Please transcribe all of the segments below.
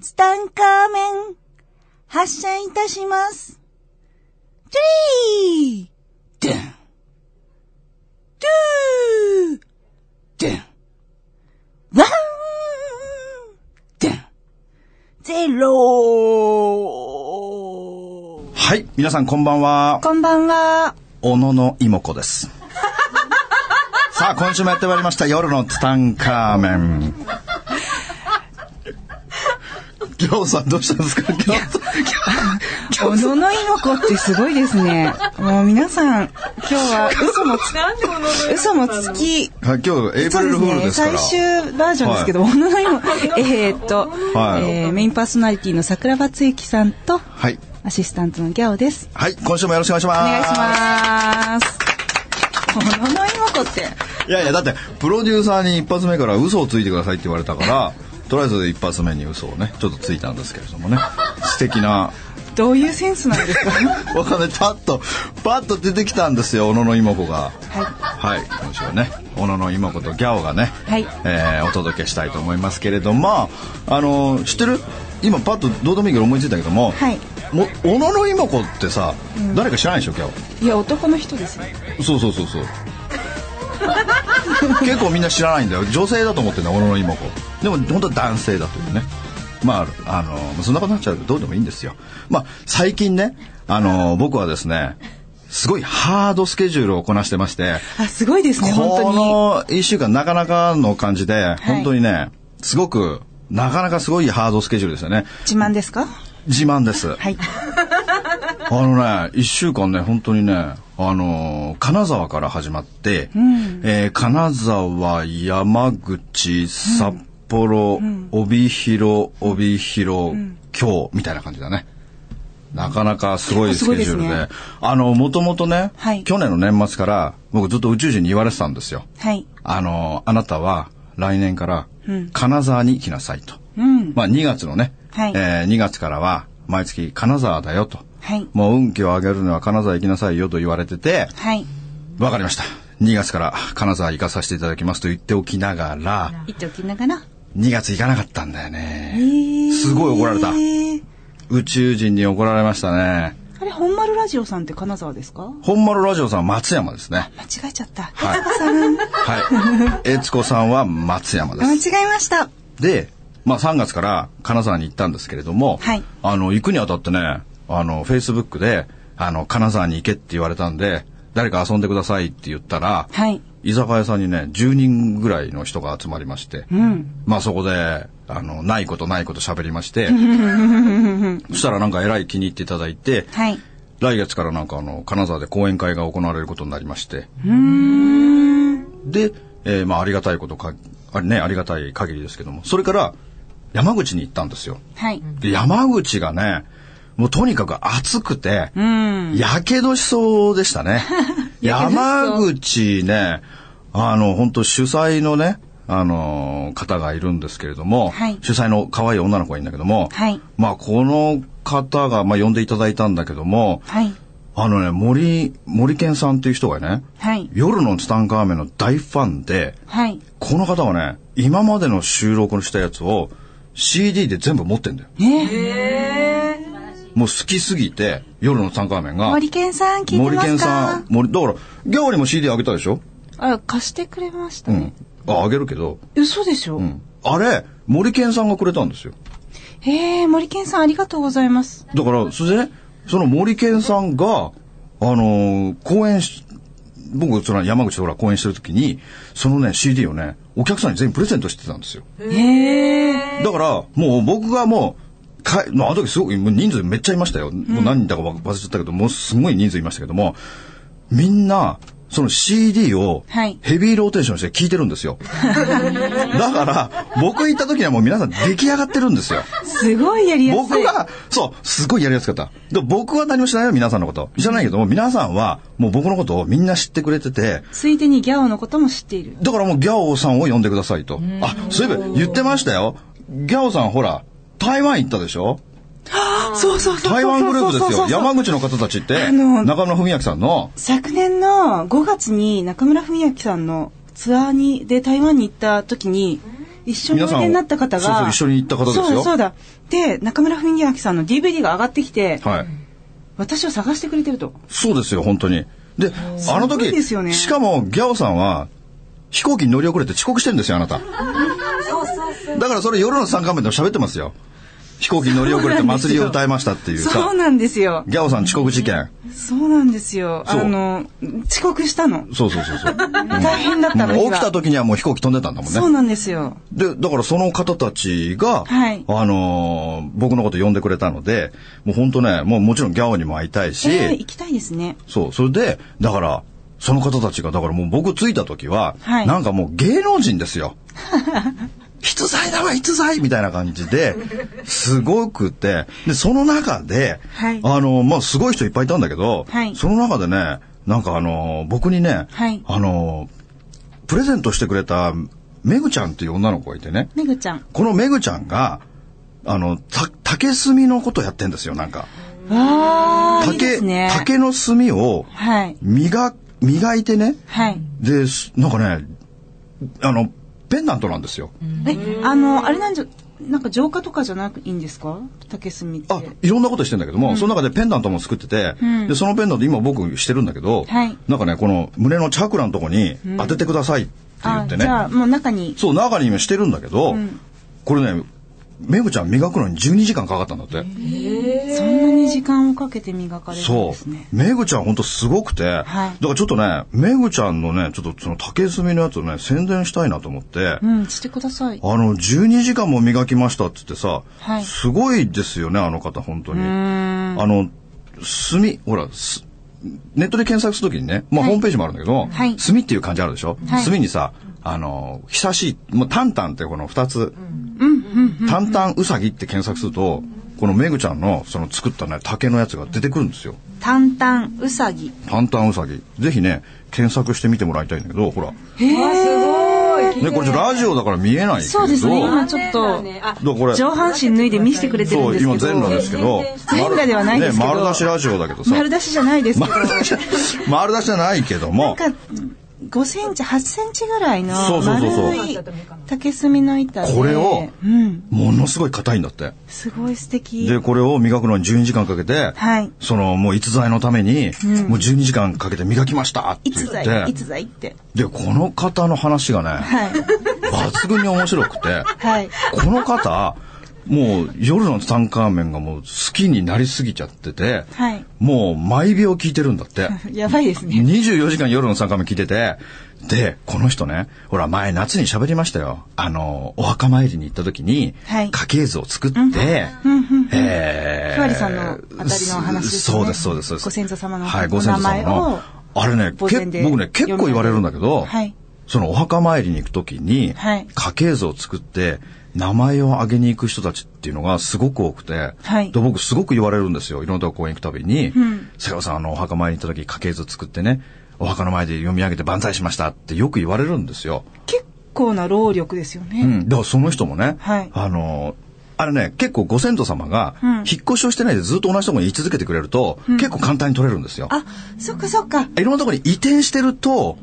ツタンカーメン、発射いたします。トゥリードゥントゥードゥンワンドゥンゼローはい、皆さんこんばんは。こんばんは。小野の妹子です。さあ、今週もやってまいりました、夜のツタンカーメン。りょうさんどうしたんですかおぞのいの子ってすごいですね。もう皆さん、今日は嘘もつ、嘘もつき。今日、エイプリルフールです最終バージョンですけど、おののいの、えっと、はえメインパーソナリティの桜庭つゆきさんと、はい、アシスタントのギャオです。はい、今週もよろしくお願いします。お願いします。おののいの子って。いやいや、だって、プロデューサーに一発目から嘘をついてくださいって言われたから、とりあえず一発目に嘘をねちょっとついたんですけれどもね 素敵などういうセンスなんですか わかんないパッとパッと出てきたんですよ小野の妹子がはい、はい、今ね小野の妹子とギャオがね、はいえー、お届けしたいと思いますけれどもあの知ってる今パッとどうでもいいけど思いついたけども、はい、も小野の妹子ってさ、うん、誰か知らないでしょギャオいや男の人ですね。そうそうそうそう 結構みんな知らないんだよ女性だと思ってんだ小野の妹子でも本当男性だというねまああのそんなことになっちゃうどうでもいいんですよまあ最近ねあの僕はですねすごいハードスケジュールをこなしてましてあすごいですね本当にこの1週間なかなかの感じで本当にね、はい、すごくなかなかすごいハードスケジュールですよね自慢ですか自慢です。はい。あのね、一週間ね、本当にね、あの金沢から始まって、うん、えー、金沢、山口、札幌、帯広、帯広、今日みたいな感じだね。なかなかすごいスケジュールで。あの、もともとね、はい、去年の年末から僕ずっと宇宙人に言われてたんですよ。はい、あの、あなたは来年から金沢に来なさいと。うん、まあ2月のね、はい、えー、2月からは毎月金沢だよと。はい、もう運気を上げるには金沢行きなさいよと言われてて、はい、わかりました。2月から金沢行かさせていただきますと言っておきながら、言っておきながら、2月行かなかったんだよね。すごい怒られた。宇宙人に怒られましたね。あれ、本丸ラジオさんって金沢ですか本丸ラジオさんは松山ですね。間違えちゃった。はい。はい。悦子さんは松山です。間違えました。で、まあ3月から金沢に行ったんですけれども、はい、あの、行くにあたってね、あの、フェイスブックで、あの、金沢に行けって言われたんで、誰か遊んでくださいって言ったら、はい、居酒屋さんにね、10人ぐらいの人が集まりまして、うん、まあそこで、あの、ないことないこと喋りまして、そしたらなんかえらい気に入っていただいて、はい、来月からなんかあの、金沢で講演会が行われることになりまして、で、えー、まあありがたいことか、あね、ありがたい限りですけども、それから、山口に行ったんですよ。はい、で山口がね、もうとにかく暑くて、やけどしそうでしたね。山口ね、あの、本当主催のね、あの、方がいるんですけれども、はい、主催の可愛い女の子がいるんだけども、はい、まあ、この方が、まあ、呼んでいただいたんだけども、はい、あのね、森、森健さんっていう人がね、夜のツタンカーメンの大ファンで、この方はね、今までの収録のしたやつを CD で全部持ってんだよ。えーもう好きすぎて、夜の三回麺が。森健さん、聞い森健さん、森、だから、ギャオリも CD あげたでしょあ、貸してくれました、ね、うん。あ、あげるけど。嘘でしょ、うん、あれ、森健さんがくれたんですよ。へえ、森健さんありがとうございます。だから、それでね、その森健さんが、あのー、公演し、僕、その山口でほら公演してるときに、そのね、CD をね、お客さんに全員プレゼントしてたんですよ。へえ。だから、もう僕がもう、か、あ、の時すごい、人数めっちゃいましたよ。もう何人だか忘れちゃったけど、もうすごい人数いましたけども、みんな、その CD をヘビーローテーションして聴いてるんですよ。はい、だから、僕行った時にはもう皆さん出来上がってるんですよ。すごいやりやすい。僕が、そう、すごいやりやすかった。で僕は何も知らないよ、皆さんのこと。知らないけども、皆さんはもう僕のことをみんな知ってくれてて。ついでにギャオのことも知っている。だからもうギャオさんを呼んでくださいと。あ、そういえば言ってましたよ。ギャオさんほら、台湾行ったでしょそうそうそう。台湾グループですよ。山口の方たちって、中村文明さんの。昨年の5月に中村文明さんのツアーに、で台湾に行った時に、一緒にお出になった方が。そうそう、一緒に行った方ですよ。そうそうだ。で、中村文明さんの DVD が上がってきて、はい、私を探してくれてると。そうですよ、本当に。で、あの時、ね、しかもギャオさんは、飛行機に乗り遅れて遅刻してるんですよ、あなた。そうだからそれ夜の参加面でも喋ってますよ。飛行機乗り遅れて祭りを歌いましたっていうそうなんですよ。ギャオさん遅刻事件。そうなんですよ。あの、遅刻したの。そうそうそうそう。大変だったの、起きた時にはもう飛行機飛んでたんだもんね。そうなんですよ。で、だからその方たちが、はい、あの僕のこと呼んでくれたので、もう本当ね、もうもちろんギャオにも会いたいし、えー、行きたいですね。そう、それで、だから、その方たちが、だからもう僕着いた時は、はい、なんかもう芸能人ですよ。逸材だわ逸材みたいな感じですごくてでその中で、はい、あのまあすごい人いっぱいいたんだけど、はい、その中でねなんかあの僕にね、はい、あのプレゼントしてくれためぐちゃんっていう女の子がいてねめぐちゃんこのめぐちゃんがあのた竹炭のことやってんですよなんか。竹、ね、竹の炭を磨、はい、磨いてね、はい、でなんかねあのペンダントなんですよ。え、あの、あれなんじゃ、なんか浄化とかじゃなくいいんですか竹炭あ、いろんなことしてんだけども、うん、その中でペンダントも作ってて、うん、で、そのペンダント今僕してるんだけど、はい、なんかね、この胸のチャクラのとこに当ててくださいって言ってね。うん、もう中に。そう、中に今してるんだけど、これね、めぐちゃん磨くのに12時間かかったんだって。そんなに時間をかけて磨かれるんですね。そう。めぐちゃんほんとすごくて、はい、だからちょっとね、めぐちゃんのね、ちょっとその竹炭のやつをね、宣伝したいなと思って。うん、してください。あの、12時間も磨きましたって言ってさ、はい、すごいですよね、あの方、本当に。あの、炭、ほら、すネットで検索するときにね、まあ、ホームページもあるんだけど、はい、炭っていう感じあるでしょ、はい、炭にさ、あの、久しい、もうタンタンってこの二つ、タンタンウサギって検索すると、このめぐちゃんのその作ったね、竹のやつが出てくるんですよ。タンタンウサギ。タンタンウサギ。ぜひね、検索してみてもらいたいんだけど、ほら。へすごい。ね、これラジオだから見えないけどそうですね今ちょっと、これ上半身脱いで見せてくれてるんですけどそう今全裸ですけど全裸ではないですけど、ね、丸出しラジオだけどさ丸出しじゃないですけど 丸出しじゃないけども5センチ8センチぐらいの丸い竹炭の板でこれをものすごい硬いんだって、うん、すごい素敵でこれを磨くのに12時間かけて、はい、そのもう逸材のために、うん、もう12時間かけて磨きましたって言って逸材ってでこの方の話がね、はい、抜群に面白くて、はい、この方もう夜のツタンがもう好きになりすぎちゃってて、はい、もう毎秒聞いてるんだって。やばいですね。24時間夜のツタンカ聞いてて、で、この人ね、ほら前夏に喋りましたよ。あの、お墓参りに行った時に、家系図を作って、ええー、ふわりさんのあたりの話です、ね、そうです、そうです、そうです。ご先祖様のはい、ご先祖様の。あれね、僕ね、結構言われるんだけど、はい、そのお墓参りに行く時に、家系図を作って、名前を挙げに行く人たちっていうのがすごく多くて、はい、で僕すごく言われるんですよ。いろんなとこ公園行くたびに、うん、瀬さん、あの、お墓参りに行った時、家系図作ってね、お墓の前で読み上げて万歳しましたってよく言われるんですよ。結構な労力ですよね。うん。だからその人もね、はい、あの、あれね、結構ご先祖様が、引っ越しをしてないでずっと同じとこに居続けてくれると、うん、結構簡単に取れるんですよ。あ、そっかそっか。いろんなとこに移転してると、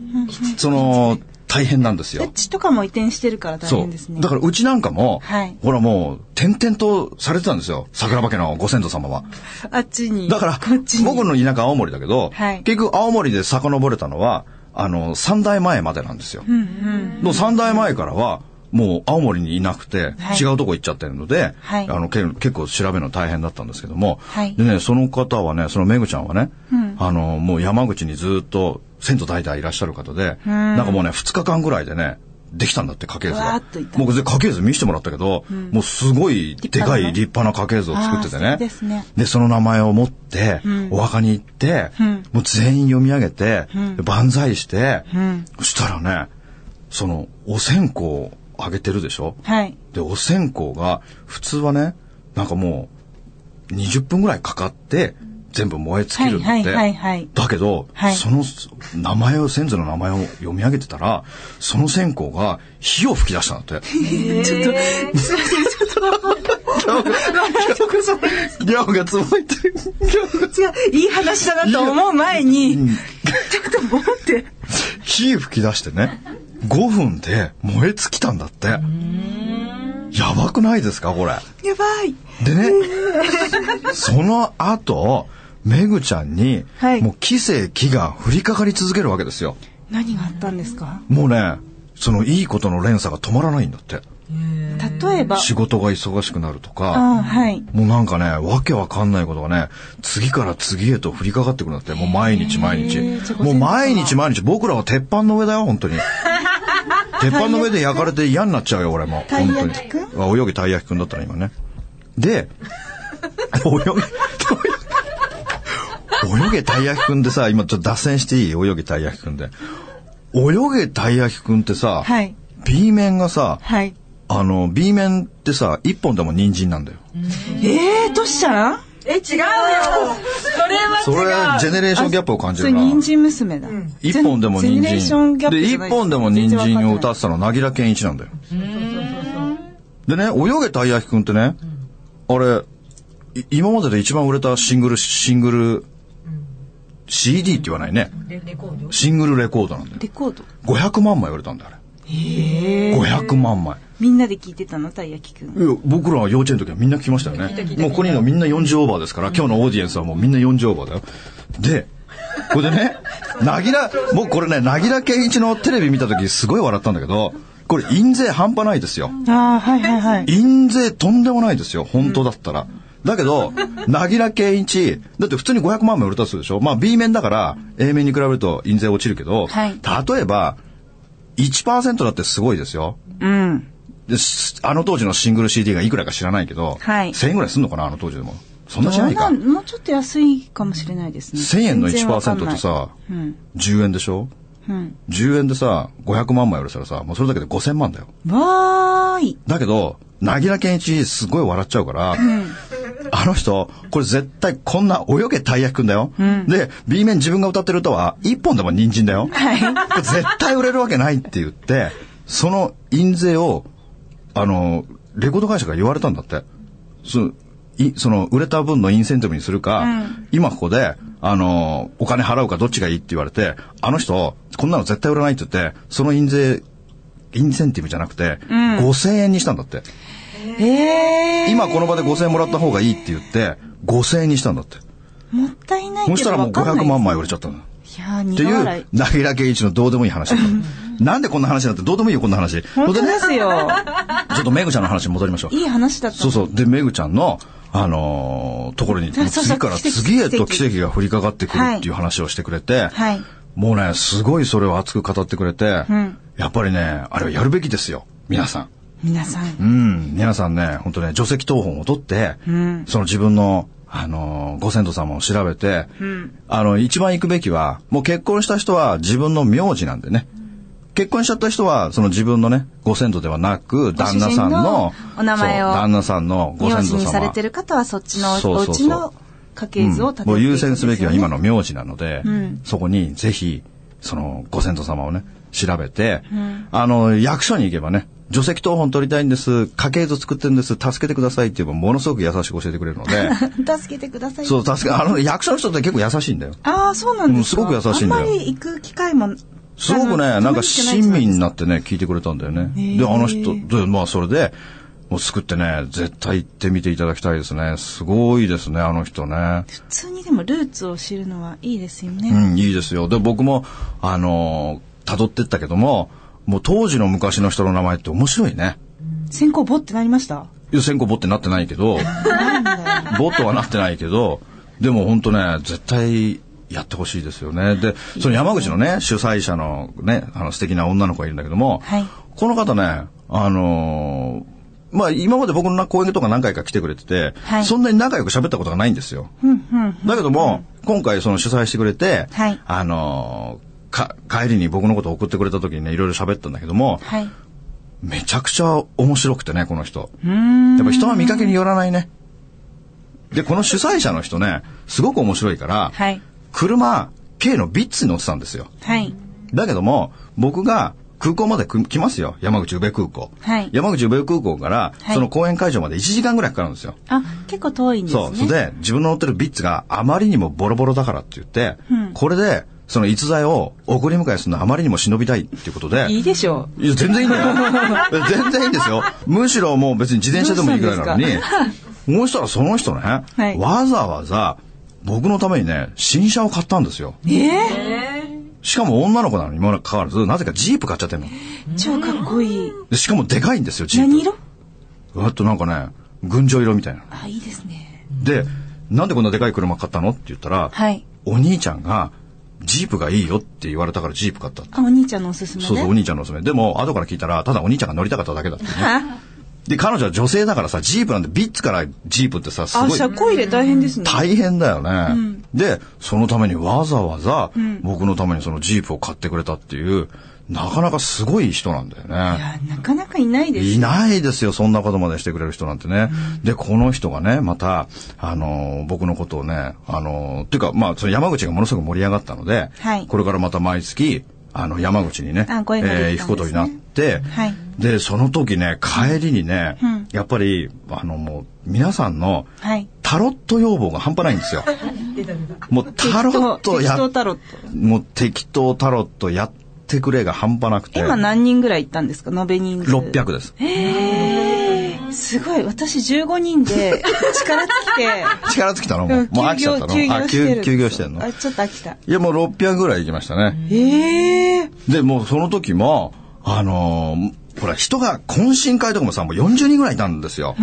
その、大変なんですよ。とかも移転してるから大変ですね。だからうちなんかも、はい、ほらもう、転々とされてたんですよ。桜庭家のご先祖様は。あっちに。だから、僕の田舎青森だけど、はい、結局青森で遡れたのは、あの、三代前までなんですよ。うんうん、三代前からは、もう青森にいなくて、違うとこ行っちゃってるので、はい、あのけ結構調べるの大変だったんですけども、はい、でね、その方はね、そのめぐちゃんはね、うん、あの、もう山口にずっと先祖代々いらっしゃる方で、なんかもうね、2日間ぐらいでね、できたんだって家系図が。もう家系図見せてもらったけど、うん、もうすごいでかい立派な家系図を作っててね。で、ね、その名前を持って、お墓に行って、うん、もう全員読み上げて、万歳して、そしたらね、その、お線香をあげてるでしょ、はい、で、お線香が、普通はね、なんかもう、20分ぐらいかかって、全部燃え尽きるんだって。だけど、はい、その名前を、先祖の名前を読み上げてたら、その線香が火を吹き出したんだって。ちょっと、すいません、ちょっと。ギャオがつぼいてる。違う、いい話だなと思う前に、ちょっと思って。火吹き出してね、5分で燃え尽きたんだって。やばくないですか、これ。やばい。でね、その後、めぐちゃんに、はい、もう奇跡奇が降りかかり続けるわけですよ。何があったんですかもうね、そのいいことの連鎖が止まらないんだって。例えば仕事が忙しくなるとか、はい、もうなんかねわけわかんないことがね次から次へと降りかかってくるんだってもう毎日毎日もう毎日毎日僕らは鉄板の上だよ本当に 鉄板の上で焼かれて嫌になっちゃうよ俺も本当に泳ぎたい焼きくんだったら今ねで 泳ぎ泳げたいやきくんでさ、今ちょっと脱線していい泳げたいやきくんで。泳げたいやきくんってさ、はい、B 面がさ、はい、あの、B 面ってさ、一本でも人参なんだよ。ええー、トシちゃんえ、違うよそれはそれ、はジェネレーションギャップを感じるな。人参娘だ。一、ん、本でも人参。で、一本でも人参を歌ってたのは、なぎら健一なんだよ。でね、泳げたいやきくんってね、あれ、今までで一番売れたシングル、シングル CD って言わないね。シングルレコードなんだよ。レコード ?500 万枚売れたんだ、あれ。へ500万枚。みんなで聞いてたのたいやきくん。いや、僕らは幼稚園の時はみんな聞きましたよね。もうここにいるのみんな40オーバーですから、今日のオーディエンスはもうみんな40オーバーだよ。で、これでね、なぎら、もうこれね、なぎら健一のテレビ見た時すごい笑ったんだけど、これ印税半端ないですよ。ああ、はいはいはい。印税とんでもないですよ、本当だったら。うんだけど、なぎら健一、だって普通に500万枚売れたすでしょまあ B 面だから、A 面に比べると印税落ちるけど、はい、例えば、1%だってすごいですよ。うん。であの当時のシングル CD がいくらか知らないけど、はい、1000円ぐらいすんのかなあの当時でも。そんなしないか。もうちょっと安いかもしれないですね。1000円の1%ってさ、うん、10円でしょうん、10円でさ、500万枚売れたらさ、もうそれだけで5000万だよ。わーい。だけど、なぎら健一すごい笑っちゃうから、うん、あの人、これ絶対こんな泳げたい焼くんだよ。うん、で、B 面自分が歌ってる歌は、一本でも人参だよ。はい、こ れ絶対売れるわけないって言って、その印税を、あの、レコード会社が言われたんだって。そいその、売れた分のインセンティブにするか、うん、今ここで、あの、お金払うかどっちがいいって言われて、あの人、こんなの絶対売らないって言って、その印税、インセンティブじゃなくて、うん、5000円にしたんだって。えー、今この場で5000円もらった方がいいって言って5000円にしたんだってもったいないそしたらもう500万枚売れちゃったのっていう凪良圭一のどうでもいい話なんでこんな話なんてどうでもいいよこんな話本当ですよ ちょっとめぐちゃんの話に戻りましょういい話だったそうそうでめぐちゃんのあのー、ところに次から次へと奇跡が降りかかってくるっていう話をしてくれて、はい、もうねすごいそれを熱く語ってくれて、うん、やっぱりねあれはやるべきですよ皆さん皆さん。うん。皆さんね、本当ね、除籍謄本を取って、うん、その自分の、あの、ご先祖様を調べて、うん、あの、一番行くべきは、もう結婚した人は自分の名字なんでね。結婚しちゃった人は、その自分のね、ご先祖ではなく、旦那さんの、お名前を、旦那さんのご先祖様。されてる方は、そっちの、おうちの家系図を立てて、ね、うん、優先すべきは今の名字なので、うん、そこにぜひ、その、ご先祖様をね、調べて、うん、あの、役所に行けばね、除石謄本取りたいんです、家系図作ってるんです、助けてくださいって言えばものすごく優しく教えてくれるので。助けてください。そう、助け、あの、役所の人って結構優しいんだよ。ああ、そうなんですか、うん、すごく優しいんだよ。あんまり行く機会もすごくね、なんか親身になってね、聞いてくれたんだよね。で、あの人、で、まあそれで、もう作ってね、絶対行ってみていただきたいですね。すごいですね、あの人ね。普通にでもルーツを知るのはいいですよね。うん、いいですよ。で、僕も、あの、辿ってったけども、もう当時の昔の人の名前って面白いね。先行ボってなりましたいや、先行ボってなってないけど、ボとはなってないけど、でも本当ね、絶対やってほしいですよね。で、その山口のね、主催者のね、あの素敵な女の子がいるんだけども、はい、この方ね、あのーまあ今まで僕の講演とか何回か来てくれてて、はい、そんなに仲良く喋ったことがないんですよ。だけども、今回その主催してくれて、はい、あのーか、帰りに僕のことを送ってくれた時にね、いろいろ喋ったんだけども、はい、めちゃくちゃ面白くてね、この人。やっぱ人は見かけによらないね。で、この主催者の人ね、すごく面白いから、はい、車、K のビッツに乗ってたんですよ。はい、だけども、僕が空港まで来ますよ。山口宇部空港。はい、山口宇部空港から、その公演会場まで1時間ぐらいかかるんですよ。はい、あ、結構遠いんですね。そう。それで、自分の乗ってるビッツがあまりにもボロボロだからって言って、うん、これでその逸材を送り迎えするのあまりにも忍びたいっていうことで。いいでしょう。いや、全然いいんだよ。全然いいんですよ。むしろもう別に自転車でもいいぐらいなのに、もうしたらその人ね、はい、わざわざ僕のためにね、新車を買ったんですよ。えー、しかも女の子なのにもかかわらず、なぜかジープ買っちゃってんの。超かっこいい。しかもでかいんですよ、ジープ。何色わっとなんかね、群青色みたいな。あ、いいですね。で、なんでこんなでかい車買ったのって言ったら、はい、お兄ちゃんが、ジープがいいよって言われたからジープ買ったあ、お兄ちゃんのおすすめ、ね、そうそう、お兄ちゃんのおすすめ。でも、後から聞いたら、ただお兄ちゃんが乗りたかっただけだってね。で、彼女は女性だからさ、ジープなんで、ビッツからジープってさ、すごい。あ、車庫入れ大変ですね。大変だよね。うん、で、そのためにわざわざ、僕のためにそのジープを買ってくれたっていう、なかなかすごい人なんだよね。いや、なかなかいないですいないですよ、そんなことまでしてくれる人なんてね。うん、で、この人がね、また、あの、僕のことをね、あの、っていうか、まあ、その山口がものすごく盛り上がったので、はい、これからまた毎月、あの、山口にね、ねえー、行くことになって、はい、で、その時ね、帰りにね、うん、やっぱり、あの、もう、皆さんの、タロット要望が半端ないんですよ。もうタロットやもう適当タロットやっ手くれが半端なくて。今何人ぐらい行ったんですか延べ人数。600です。えー。すごい。私15人で力尽きて。力尽きたのもう。もう飽きちゃったの休業休休業してんのあ、ちょっと飽きた。いや、もう600ぐらい行きましたね。えー。で、もうその時も、あのー、ほら、人が懇親会とかもさ、もう40人ぐらいいたんですよ。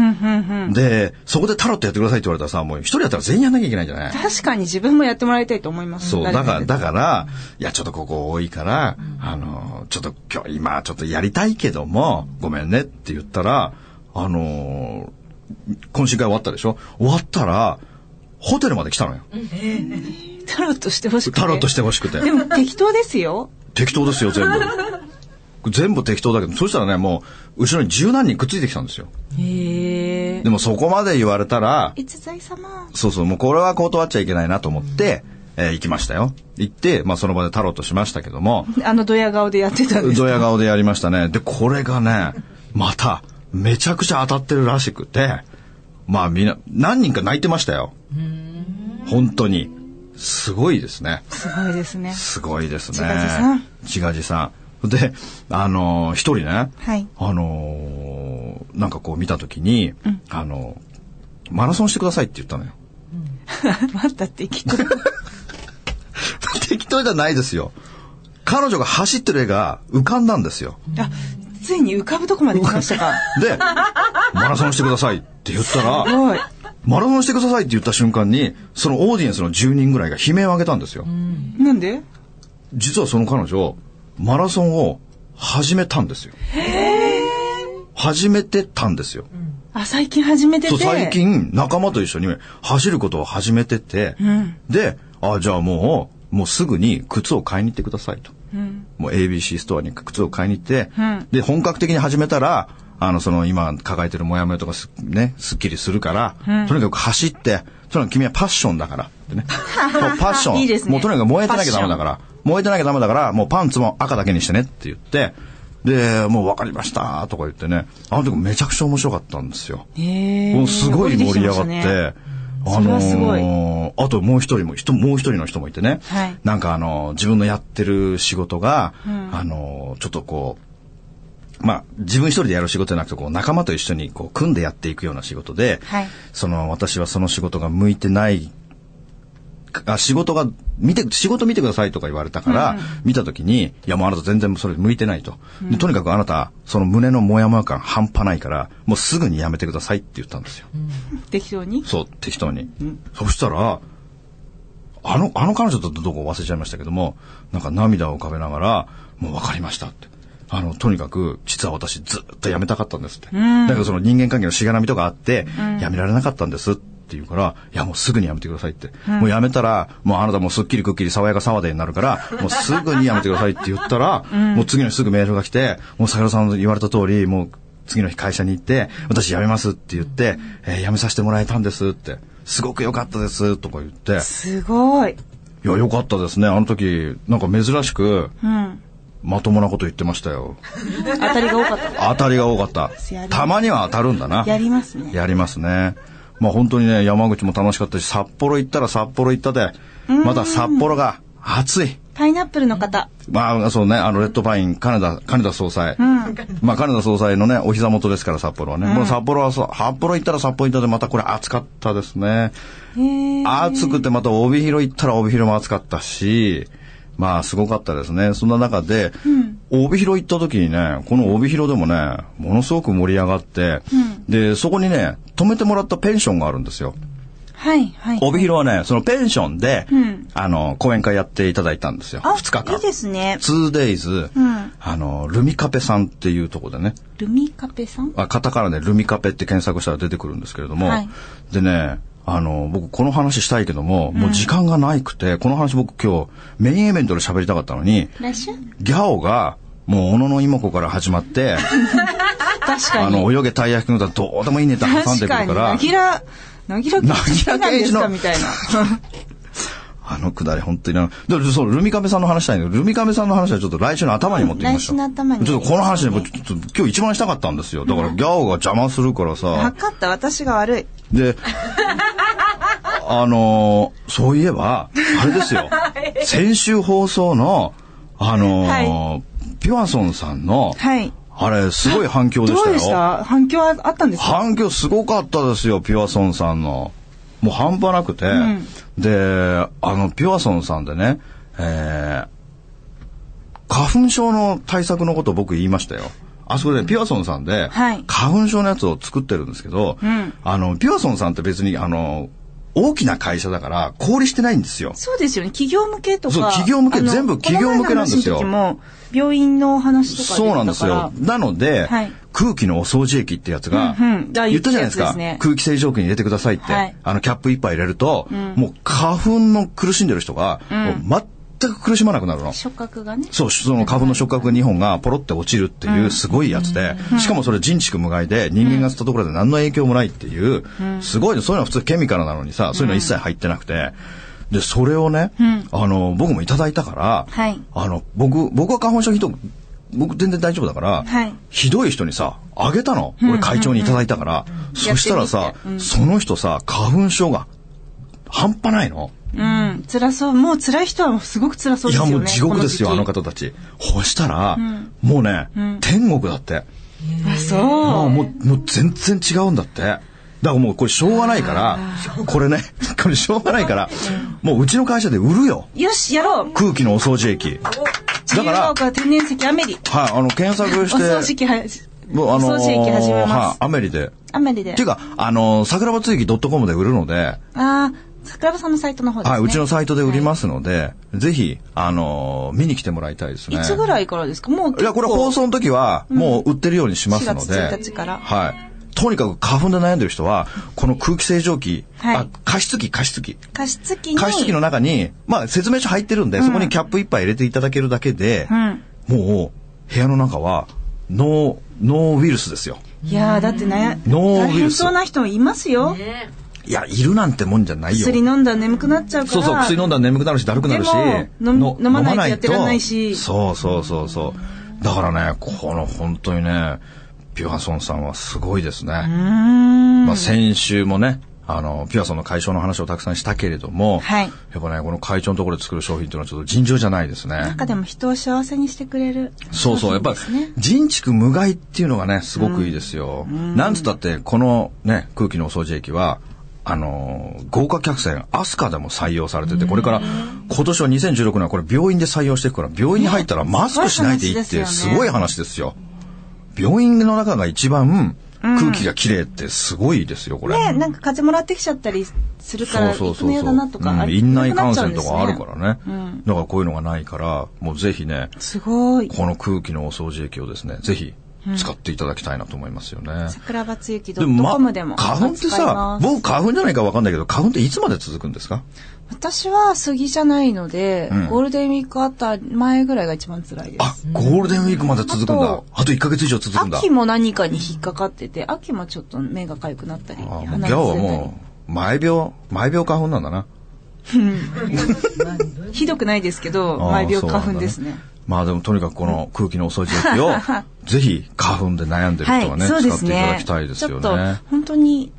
で、そこでタロットやってくださいって言われたらさ、もう一人やったら全員やんなきゃいけないじゃない確かに自分もやってもらいたいと思います。そう、だから、だから、いや、ちょっとここ多いから、あの、ちょっと今日、今ちょっとやりたいけども、ごめんねって言ったら、あの懇親会終わったでしょ終わったら、ホテルまで来たのよ。タロットしてほしくて。タロットしてほしくて。でも適当ですよ。適当ですよ、全部。全部適当だけど、そしたらね、もう、後ろに十何人くっついてきたんですよ。へでもそこまで言われたら、一材様。そうそう、もうこれは断っちゃいけないなと思って、うん、えー、行きましたよ。行って、まあその場で太郎としましたけども。あのドヤ顔でやってたんですドヤ顔でやりましたね。で、これがね、また、めちゃくちゃ当たってるらしくて、まあみんな、何人か泣いてましたよ。本当に。すごいですね。すごいですね。すごいですね。ちがじさん。ちがじさん。で、あの、一人ね、はい、あの、なんかこう見たときに、うん、あの、マラソンしてくださいって言ったのよ。うん、また適当。適当じゃないですよ。彼女が走ってる絵が浮かんだんですよ。あ、ついに浮かぶとこまで来ましたか。で、マラソンしてくださいって言ったら、マラソンしてくださいって言った瞬間に、そのオーディエンスの10人ぐらいが悲鳴を上げたんですよ。んなんで実はその彼女、マラソンを始めたんですよ。始めてたんですよ。うん、あ、最近始めてて最近仲間と一緒に走ることを始めてて、うん、で、あ、じゃあもう、もうすぐに靴を買いに行ってくださいと。うん、もう ABC ストアに靴を買いに行って、で、本格的に始めたら、あの、その今抱えてるモヤモヤとかす、ね、すっきりするから、うん、とにかく走って、とにかく君はパッションだから、ってね。パッション。いいですね。もうとにかく燃えてなきゃダメだから、燃えてなきゃダメだから、もうパンツも赤だけにしてねって言って、で、もう分かりましたとか言ってね、あの時めちゃくちゃ面白かったんですよ。もうすごい盛り上がって、あのー、あともう一人も、人もう一人の人もいてね、はい、なんかあのー、自分のやってる仕事が、うん、あのー、ちょっとこう、まあ、自分一人でやる仕事じゃなくて、こう、仲間と一緒に、こう、組んでやっていくような仕事で、はい、その、私はその仕事が向いてないあ仕事が、見て、仕事見てくださいとか言われたから、うん、見たときに、いやもうあなた全然それ向いてないと。でとにかくあなた、その胸のモヤモヤ感半端ないから、もうすぐにやめてくださいって言ったんですよ。うん、適当にそう、適当に。うん、そしたら、あの、あの彼女とどこ忘れちゃいましたけども、なんか涙を浮かべながら、もう分かりましたって。あの、とにかく、実は私ずっと辞めたかったんですって。だからその人間関係のしがらみとかあって、辞められなかったんですって。って言うから、いやもうすぐにやめてくださいって。うん、もうやめたら、もうあなたもうすっきりくっきり爽やか沢でになるから、もうすぐにやめてくださいって言ったら、うん、もう次の日すぐメールが来て、もう桜さんの言われた通り、もう次の日会社に行って、私辞めますって言って、えー、辞めさせてもらえたんですって、すごく良かったですとか言って。すごい。いや、良かったですね。あの時、なんか珍しく、うんまともなこと言ってましたよ。当たりが多かった。当たりが多かった。たまには当たるんだな。やりますね。やりますね。まあ本当にね、山口も楽しかったし、札幌行ったら札幌行ったで、また札幌が暑い。パイナップルの方。まあ、そうね、あの、レッドパイン、金田、金田総裁。うん、まあ、金田総裁のね、お膝元ですから、札幌はね。うん、この札幌は、札幌行ったら札幌行ったで、またこれ暑かったですね。暑くて、また帯広行ったら帯広も暑かったし、まあ、すごかったですね。そんな中で、うん、帯広行った時にね、この帯広でもね、ものすごく盛り上がって、うんで、そこにね、泊めてもらったペンションがあるんですよ。はい、はい。帯広はね、そのペンションで、うん、あの、講演会やっていただいたんですよ。2日間。いいですね。2days、うん、あの、ルミカペさんっていうとこでね。ルミカペさんあ、カタカナでルミカペって検索したら出てくるんですけれども、はい、でね、あの、僕この話したいけども、もう時間がないくて、この話僕今日メインイベントで喋りたかったのに、ギャオが、もう、小野の妹子から始まって、確かに。あの、泳げたい焼きの歌、どうでもいいネタ挟んでくるから。なぎら、なぎらんみたいな。あのくだり、本当にあの、そう、ルミカメさんの話したいんだけど、ルミカメさんの話はちょっと来週の頭に持ってきましょう来週の頭に。ちょっとこの話、ね、ちょっと今日一番したかったんですよ。だから、ギャオが邪魔するからさ。分かった、私が悪い。で、あのー、そういえば、あれですよ。先週放送の、あのーはい、ピュアソンさんの、はい、あれ、すごい反響でしたよ。どうでした反響あったんです反響すごかったですよ、ピュアソンさんの。もう半端なくて、うん、で、あの、ピュアソンさんでね、えー、花粉症の対策のこと僕言いましたよ。あそこでピュアソンさんで、花粉症のやつを作ってるんですけど、うん、あの、ピュアソンさんって別に、あの、大きな会社だから、小売してないんですよ。そうですよね。企業向けとか。そう、企業向け、全部企業向けなんですよ。病院の話とかそうなんですよ。なので、はい、空気のお掃除液ってやつが、うんうん、言ったじゃないですか。すね、空気清浄機に入れてくださいって。はい、あの、キャップ一杯入れると、うん、もう花粉の苦しんでる人が、うん、全く苦しまなくなるの。触覚がね。そう、その花粉の触覚が2本がポロって落ちるっていうすごいやつで、しかもそれ人畜無害で人間が吸ったところで何の影響もないっていう、すごいそういうのは普通ケミカルなのにさ、そういうの一切入ってなくて、で、それをね、あの、僕もいただいたから、はい、あの、僕、僕は花粉症ひど僕全然大丈夫だから、はい、ひどい人にさあげたの俺会長にいただいたから、そしたらさ、その人さ花粉症が半端ないの。うん、辛そう。もう辛い人はすごく辛そうですよね。いや、もう地獄ですよ、あの方たち。ほしたら、うん、もうね、うん、天国だって。あ、そう。もう、もう全然違うんだって。だからもうこれしょうがないから、これね、これしょうがないから、もううちの会社で売るよ。よし、やろう。空気のお掃除液。だから、天然石アメリ。はい、あの、検索して。お掃除機は、もうあのー、掃除液始めます。はい、アメリで。アメリで。っていうか、あのー、桜庭つゆ .com で売るので。ああ。桜庭さんのサイトの方ですね。はい、うちのサイトで売りますので、はい、ぜひ、あのー、見に来てもらいたいですね。いつぐらいからですかもういや、これ放送の時は、もう売ってるようにしますので。うん、4月1日から。はい。とにかく花粉で悩んでる人は、この空気清浄機、はい、あ加湿器、加湿器。加湿器加湿器の中に、まあ説明書入ってるんで、うん、そこにキャップ一杯入れていただけるだけで、うん、もう部屋の中は、ノー、ノーウイルスですよ。いやだってね、ノーウイルス。大変そうな人いますよ。ねいや、いるなんてもんじゃないよ。薬飲んだら眠くなっちゃうから。そうそう、薬飲んだら眠くなるし、だるくなるし。飲飲まないとやってらないし。そうそうそうそう。だからね、この本当にね、ピュアソンさんはすごいですね。まあ先週もね、あの、ピュアソンの解消の話をたくさんしたけれども、はい、やっぱね、この会長のところで作る商品というのはちょっと尋常じゃないですね。中でも人を幸せにしてくれる、ね、そうそう、やっぱり人畜無害っていうのがね、すごくいいですよ。ん、なんつったって、このね、空気のお掃除液は、あの、豪華客船、アスカでも採用されてて、これから、今年は2016年はこれ病院で採用していくから、病院に入ったらマスクしないでいいって、すごい話ですよ。病院の中が一番、空気がきれいってすごいですよ、これ。ねなんか風もらってきちゃったりするから、そうそうそうだなとか、院内感染とかあるからね、だからこういうのがないから、もうぜひね、すごい。この空気のお掃除液をですね、ぜひ使っていただきたいなと思いますよね。桜庭つゆき .com でも、花粉ってさ、僕花粉じゃないか分かんないけど、花粉っていつまで続くんですか私は杉じゃないので、うん、ゴールデンウィークあった前ぐらいが一番辛いです。あ、ゴールデンウィークまで続くんだ。あとあと1ヶ月以上続くんだ。秋も何かに引っかかってて、秋もちょっと目が痒くなったり、あ鼻がはもう、毎秒、毎秒花粉なんだな。ひどくないですけど、毎秒花粉ですね。まあでもとにかくこの空気のお掃除液を ぜひ花粉で悩んでる人はね、はい、ね使っていただきたいですよね。ちょっと本当に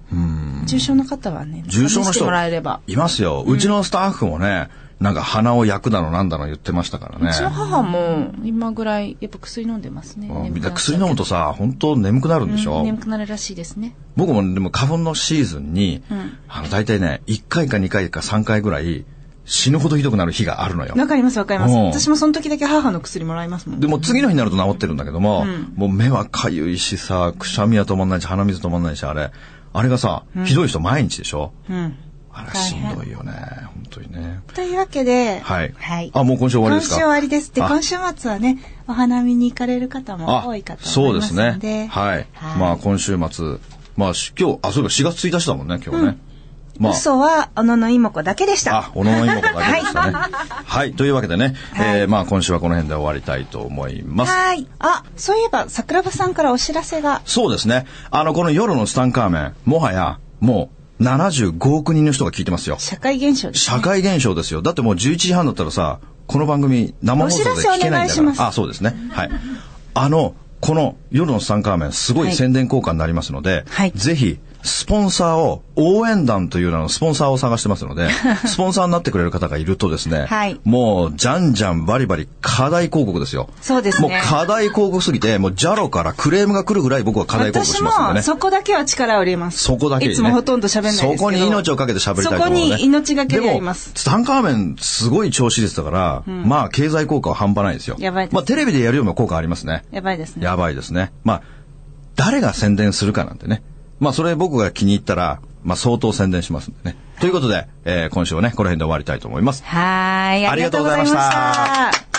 重症の方はね、重症の人もらえればいますよ。うちのスタッフもね、なんか鼻を焼くだのなんだの言ってましたからね。うちの母も今ぐらいやっぱ薬飲んでますね。うん、薬飲むとさ、本当眠くなるんでしょ、うん、眠くなるらしいですね。僕もでも花粉のシーズンに、うん、あの大体ね、1回か2回か3回ぐらい、死ぬほどひどくなる日があるのよ。わかりますわかります。私もその時だけ母の薬もらいますもん、ね、でも次の日になると治ってるんだけども、うん、もう目はかゆいしさ、くしゃみは止まんないし、鼻水止まんないし、あれ。あれがさ、うん、ひどい人毎日でしょうん。あれしんどいよね。本当にね。というわけで、はい。はい。あ、もう今週終わりですか今週終わりですって、今週末はね、お花見に行かれる方も多いかと思いますので。そうですね。はい。はい、まあ、今週末、まあ、今日、あ、そういえば4月1日だもんね、今日ね。うんまあ、嘘は小野の妹子だけでした。あ、小野の妹子だけでしたね。はい、はい、というわけでね、はい、えー、まあ今週はこの辺で終わりたいと思います。はい。あ、そういえば桜庭さんからお知らせが。そうですね。あのこの夜のツタンカーメン、もはやもう。75億人の人が聞いてますよ。社会現象です、ね、社会現象ですよ。だってもう11時半だったらさ、この番組生放送で聞けないんだから。あ、そうですね。はい。あの、この夜のツタンカーメン、すごい宣伝効果になりますので、はい、ぜひ、スポンサーを、応援団という名のスポンサーを探してますので、スポンサーになってくれる方がいるとですね、はい、もう、じゃんじゃんバリバリ課題広告ですよ。そうですね。もう課題広告すぎて、もう JALO からクレームが来るぐらい僕は課題広告しますんでそこだけは力を入れます。そこだけ、ね、いつもほとんど喋んないですけど。そこに命をかけて喋りたいと思う、ね、そこに命がけでやります。ツタンカーメンすごい調子率だから、うん、まあ経済効果は半端ないですよ。やばいです、まあテレビでやるよりも効果ありますね。やばいですね。やばいですね。まあ、誰が宣伝するかなんてね。まあ、それ僕が気に入ったら、まあ、相当宣伝しますんでね。ということで、えー、今週はね、この辺で終わりたいと思います。はい。ありがとうございました。